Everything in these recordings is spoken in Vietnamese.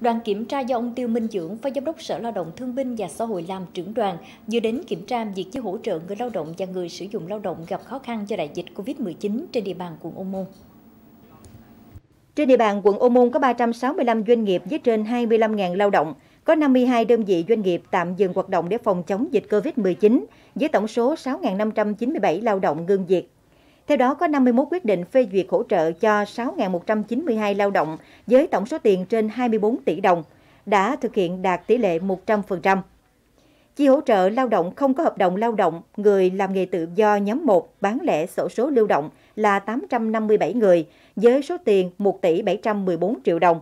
Đoàn kiểm tra do ông Tiêu Minh Dưỡng, Phó Giám đốc Sở Lao động Thương binh và Xã hội làm trưởng đoàn, dự đến kiểm tra việc chi hỗ trợ người lao động và người sử dụng lao động gặp khó khăn do đại dịch COVID-19 trên địa bàn quận Ô Môn. Trên địa bàn quận Ô Môn có 365 doanh nghiệp với trên 25.000 lao động, có 52 đơn vị doanh nghiệp tạm dừng hoạt động để phòng chống dịch COVID-19, với tổng số 6.597 lao động ngưng việc theo đó, có 51 quyết định phê duyệt hỗ trợ cho 6.192 lao động với tổng số tiền trên 24 tỷ đồng, đã thực hiện đạt tỷ lệ 100%. Chi hỗ trợ lao động không có hợp đồng lao động, người làm nghề tự do nhóm 1 bán lẻ sổ số lưu động là 857 người với số tiền 1 tỷ 714 triệu đồng.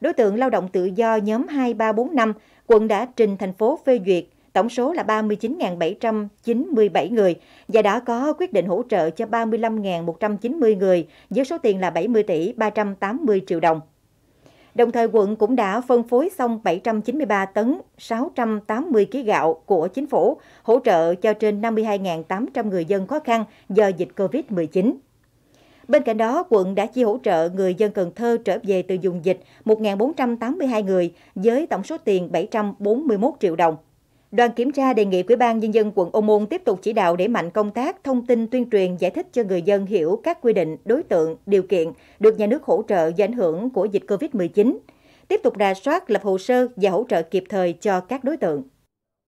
Đối tượng lao động tự do nhóm 2, 3, 4, 5, quận đã trình thành phố phê duyệt tổng số là 39.797 người và đã có quyết định hỗ trợ cho 35.190 người với số tiền là 70 tỷ 380 triệu đồng. Đồng thời quận cũng đã phân phối xong 793 tấn 680 kg gạo của chính phủ, hỗ trợ cho trên 52.800 người dân khó khăn do dịch Covid-19. Bên cạnh đó, quận đã chi hỗ trợ người dân Cần Thơ trở về từ vùng dịch 1.482 người với tổng số tiền 741 triệu đồng. Đoàn kiểm tra đề nghị Ủy ban Nhân dân quận Ô Môn tiếp tục chỉ đạo để mạnh công tác thông tin tuyên truyền giải thích cho người dân hiểu các quy định, đối tượng, điều kiện được nhà nước hỗ trợ do ảnh hưởng của dịch COVID-19. Tiếp tục rà soát, lập hồ sơ và hỗ trợ kịp thời cho các đối tượng.